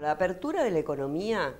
La apertura de la economía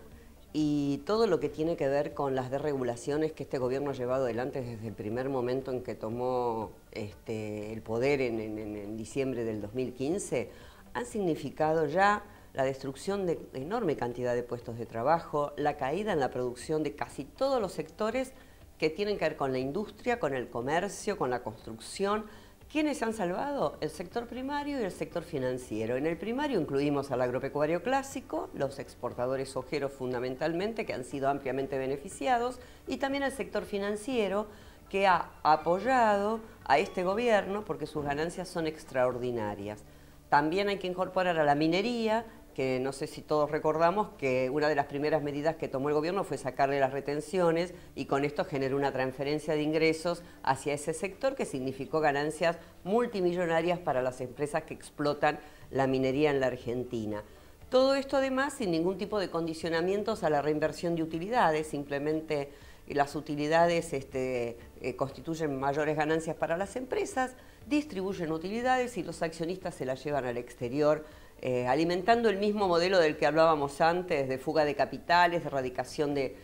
y todo lo que tiene que ver con las desregulaciones que este gobierno ha llevado adelante desde el primer momento en que tomó este, el poder en, en, diciembre del 2015, han significado ya la destrucción de enorme cantidad de puestos de trabajo, la caída en la producción de casi todos los sectores que tienen que ver con la industria, con el comercio, con la construcción, ¿Quiénes han salvado? El sector primario y el sector financiero. En el primario incluimos al agropecuario clásico, los exportadores ojeros fundamentalmente, que han sido ampliamente beneficiados, y también al sector financiero, que ha apoyado a este gobierno porque sus ganancias son extraordinarias. También hay que incorporar a la minería, que no sé si todos recordamos que una de las primeras medidas que tomó el gobierno fue sacarle las retenciones y con esto generó una transferencia de ingresos hacia ese sector que significó ganancias multimillonarias para las empresas que explotan la minería en la Argentina. Todo esto además sin ningún tipo de condicionamientos a la reinversión de utilidades, simplemente eh, las utilidades este, eh, constituyen mayores ganancias para las empresas, distribuyen utilidades y los accionistas se las llevan al exterior eh, alimentando el mismo modelo del que hablábamos antes, de fuga de capitales, de erradicación de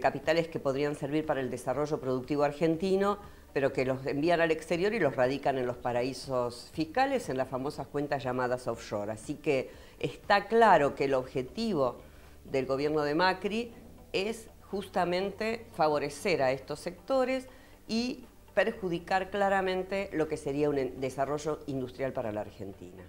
capitales que podrían servir para el desarrollo productivo argentino, pero que los envían al exterior y los radican en los paraísos fiscales, en las famosas cuentas llamadas offshore. Así que está claro que el objetivo del gobierno de Macri es justamente favorecer a estos sectores y perjudicar claramente lo que sería un desarrollo industrial para la Argentina.